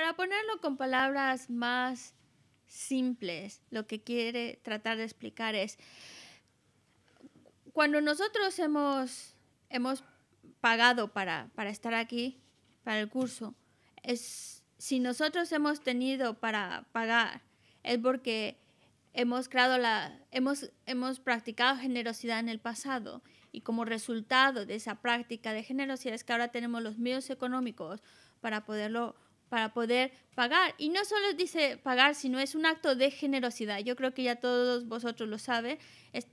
Para ponerlo con palabras más simples, lo que quiere tratar de explicar es, cuando nosotros hemos, hemos pagado para, para estar aquí, para el curso, es, si nosotros hemos tenido para pagar, es porque hemos creado la, hemos, hemos practicado generosidad en el pasado y como resultado de esa práctica de generosidad es que ahora tenemos los medios económicos para poderlo para poder pagar. Y no solo dice pagar, sino es un acto de generosidad. Yo creo que ya todos vosotros lo saben.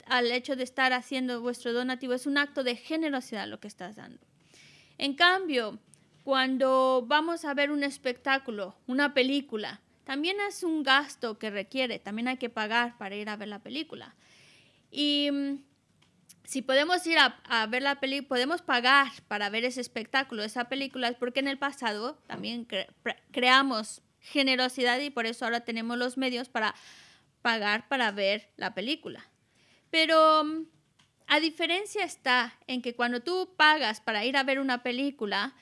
Al hecho de estar haciendo vuestro donativo es un acto de generosidad lo que estás dando. En cambio, cuando vamos a ver un espectáculo, una película, también es un gasto que requiere, también hay que pagar para ir a ver la película. Y mm, si podemos ir a, ver la película, podemos pagar para ver ese espectáculo, esa película, es porque en el pasado también creamos generosidad y por eso ahora tenemos los medios para pagar para ver la película. Pero mm, a diferencia está en que cuando tú pagas para ir a ver una película,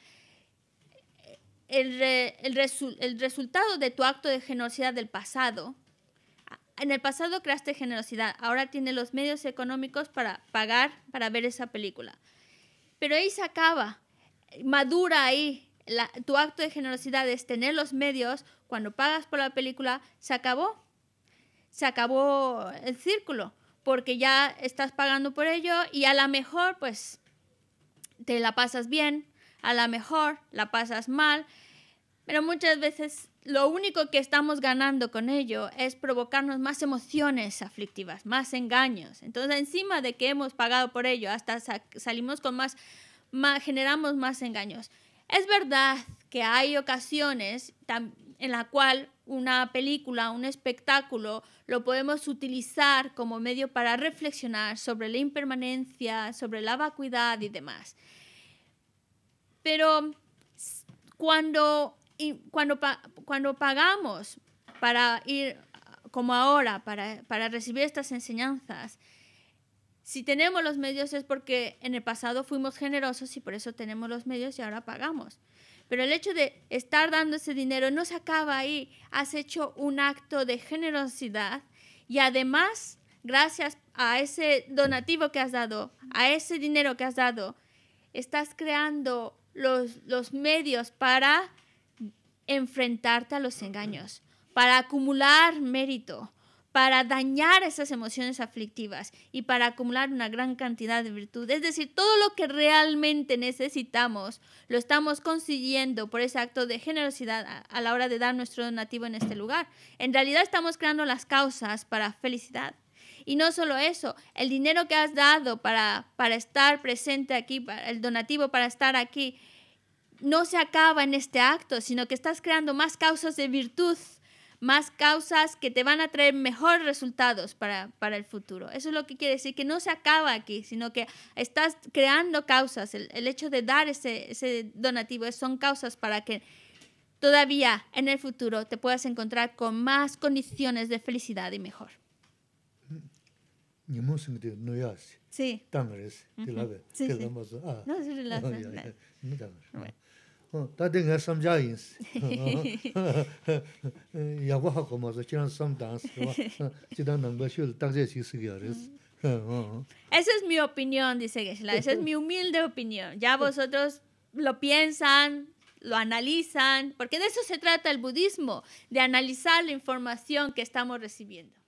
el resultado de tu acto de generosidad del pasado en el pasado creaste generosidad, ahora tiene los medios económicos para pagar para ver esa película. Pero ahí se acaba, madura ahí. tu acto de generosidad es tener los medios, cuando pagas por la película, se acabó. Se acabó el círculo, porque ya estás pagando por ello y a lo mejor, pues, te la pasas bien, a lo mejor la pasas mal, pero muchas veces lo único que estamos ganando con ello es provocarnos más emociones aflictivas, más engaños. Entonces, encima de que hemos pagado por ello, hasta salimos con más, generamos más engaños. Es verdad que hay ocasiones en la cual una película, un espectáculo, lo podemos utilizar como medio para reflexionar sobre la impermanencia, sobre la vacuidad y demás. Pero cuando y cuando, cuando pagamos para ir como ahora, para, para recibir estas enseñanzas, si tenemos los medios es porque en el pasado fuimos generosos y por eso tenemos los medios y ahora pagamos. Pero el hecho de estar dando ese dinero no se acaba ahí. Has hecho un acto de generosidad y además, gracias a ese donativo que has dado, a ese dinero que has dado, estás creando los, los medios para enfrentarte a los engaños, para acumular mérito, para dañar esas emociones aflictivas y para acumular una gran cantidad de virtud. Es decir, todo lo que realmente necesitamos lo estamos consiguiendo por ese acto de generosidad a, la hora de dar nuestro donativo en este lugar. En realidad estamos creando las causas para felicidad. Y no solo eso, el dinero que has dado para, para estar presente aquí, para el donativo para estar aquí, no se acaba en este acto, sino que estás creando más causas de virtud, más causas que te van a traer mejores resultados para, el futuro. Eso es lo que quiere decir, que no se acaba aquí, sino que estás creando causas. El, hecho de dar ese, ese donativo son causas para que todavía en el futuro te puedas encontrar con más condiciones de felicidad y mejor. Mm nimun sing de nuya Sí. Tang res, de la de la ma No, se la No Ta de nga samja yin si. hako ma chiran sam si. Chidan nangba shul tak si Esa es mi opinión, dice Geshla, Esa es mi humilde opinión. Ya vosotros lo piensan, lo analizan, porque de eso se trata el budismo, de analizar la información que estamos recibiendo.